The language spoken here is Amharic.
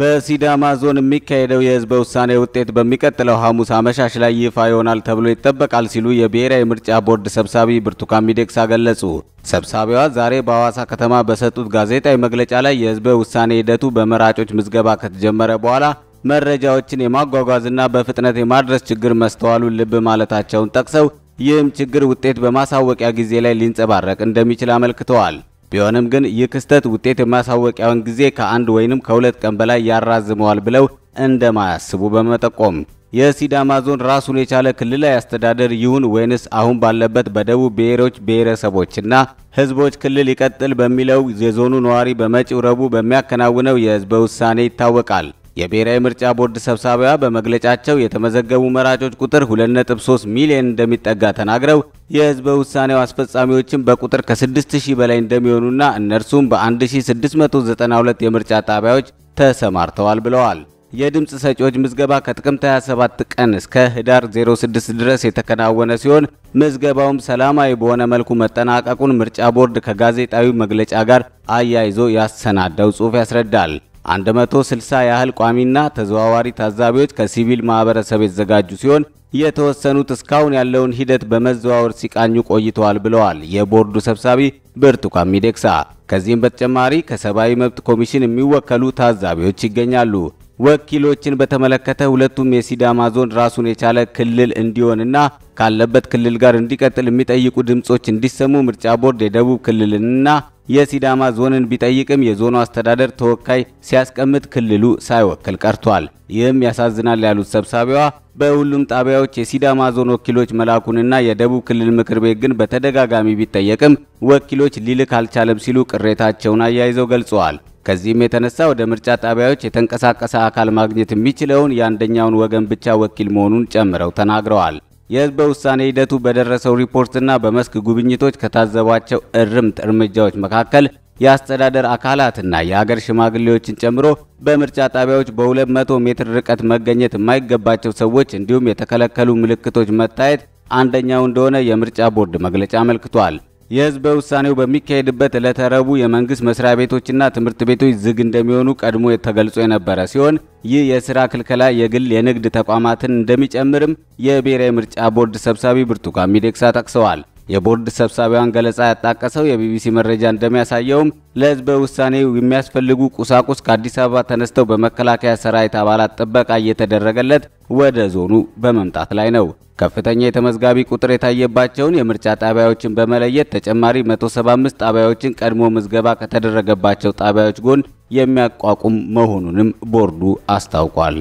በሲዳማ ዞን የሚካሄደው የህዝበ ውሳኔ ውጤት በሚቀጥለው ሐሙስ አመሻሽ ላይ ይፋ ይሆናል ተብሎ ይጠበቃል ሲሉ የብሔራዊ ምርጫ ቦርድ ሰብሳቢ ብርቱካን ሚደቅሳ ገለጹ። ሰብሳቢዋ ዛሬ በሐዋሳ ከተማ በሰጡት ጋዜጣዊ መግለጫ ላይ የህዝበ ውሳኔ ሂደቱ በመራጮች ምዝገባ ከተጀመረ በኋላ መረጃዎችን የማጓጓዝና በፍጥነት የማድረስ ችግር መስተዋሉን ልብ ማለታቸውን ጠቅሰው ይህም ችግር ውጤት በማሳወቂያ ጊዜ ላይ ሊንጸባረቅ እንደሚችል አመልክተዋል። ቢሆንም ግን ይህ ክስተት ውጤት የማሳወቂያውን ጊዜ ከአንድ ወይንም ከሁለት ቀን በላይ ያራዝመዋል ብለው እንደማያስቡ በመጠቆም የሲዳማ ዞን ራሱን የቻለ ክልላዊ አስተዳደር ይሁን ወይንስ አሁን ባለበት በደቡብ ብሔሮች ብሔረሰቦችና ሕዝቦች ክልል ይቀጥል በሚለው የዞኑ ነዋሪ በመጪው ረቡዕ በሚያከናውነው የህዝበ ውሳኔ ይታወቃል። የብሔራዊ ምርጫ ቦርድ ሰብሳቢዋ በመግለጫቸው የተመዘገቡ መራጮች ቁጥር 2.3 ሚሊዮን እንደሚጠጋ ተናግረው የህዝበ ውሳኔው አስፈጻሚዎችም በቁጥር ከ6000 በላይ እንደሚሆኑና እነርሱም በ1692 የምርጫ ጣቢያዎች ተሰማርተዋል ብለዋል። የድምፅ ሰጪዎች ምዝገባ ከጥቅምት 27 ቀን እስከ ህዳር 06 ድረስ የተከናወነ ሲሆን ምዝገባውም ሰላማዊ በሆነ መልኩ መጠናቀቁን ምርጫ ቦርድ ከጋዜጣዊ መግለጫ ጋር አያይዞ ያሰናዳው ጽሑፍ ያስረዳል። 160 ያህል ቋሚና ተዘዋዋሪ ታዛቢዎች ከሲቪል ማህበረሰብ የተዘጋጁ ሲሆን የተወሰኑት እስካሁን ያለውን ሂደት በመዘዋወር ሲቃኙ ቆይተዋል ብለዋል የቦርዱ ሰብሳቢ ብርቱካን ሚደቅሳ። ከዚህም በተጨማሪ ከሰብአዊ መብት ኮሚሽን የሚወከሉ ታዛቢዎች ይገኛሉ። ወኪሎችን በተመለከተ ሁለቱም የሲዳማ ዞን ራሱን የቻለ ክልል እንዲሆንና ካለበት ክልል ጋር እንዲቀጥል የሚጠይቁ ድምጾች እንዲሰሙ ምርጫ ቦርድ የደቡብ ክልልንና የሲዳማ ዞንን ቢጠይቅም የዞኑ አስተዳደር ተወካይ ሲያስቀምጥ ክልሉ ሳይወክል ቀርቷል። ይህም ያሳዝናል ያሉት ሰብሳቢዋ በሁሉም ጣቢያዎች የሲዳማ ዞን ወኪሎች መላኩንና የደቡብ ክልል ምክር ቤት ግን በተደጋጋሚ ቢጠየቅም ወኪሎች ሊልክ አልቻለም ሲሉ ቅሬታቸውን አያይዘው ገልጸዋል። ከዚህም የተነሳ ወደ ምርጫ ጣቢያዎች የተንቀሳቀሰ አካል ማግኘት የሚችለውን የአንደኛውን ወገን ብቻ ወኪል መሆኑን ጨምረው ተናግረዋል። የህዝበ ውሳኔ ሂደቱ በደረሰው ሪፖርትና በመስክ ጉብኝቶች ከታዘቧቸው እርምት እርምጃዎች መካከል የአስተዳደር አካላትና የአገር ሽማግሌዎችን ጨምሮ በምርጫ ጣቢያዎች በ200 ሜትር ርቀት መገኘት የማይገባቸው ሰዎች እንዲሁም የተከለከሉ ምልክቶች መታየት አንደኛው እንደሆነ የምርጫ ቦርድ መግለጫ አመልክቷል። የህዝበ ውሳኔው በሚካሄድበት ዕለተ ረቡዕ የመንግስት መስሪያ ቤቶችና ትምህርት ቤቶች ዝግ እንደሚሆኑ ቀድሞ ተገልጾ የነበረ ሲሆን ይህ የስራ ክልከላ የግል የንግድ ተቋማትን እንደሚጨምርም የብሔራዊ ምርጫ ቦርድ ሰብሳቢ ብርቱካን ሚደቅሳ ጠቅሰዋል። የቦርድ ሰብሳቢዋን ገለጻ ያጣቀሰው የቢቢሲ መረጃ እንደሚያሳየውም ለሕዝበ ውሳኔ የሚያስፈልጉ ቁሳቁስ ከአዲስ አበባ ተነስተው በመከላከያ ሰራዊት አባላት ጥበቃ እየተደረገለት ወደ ዞኑ በመምጣት ላይ ነው። ከፍተኛ የተመዝጋቢ ቁጥር የታየባቸውን የምርጫ ጣቢያዎችን በመለየት ተጨማሪ 175 ጣቢያዎችን ቀድሞ ምዝገባ ከተደረገባቸው ጣቢያዎች ጎን የሚያቋቁም መሆኑንም ቦርዱ አስታውቋል።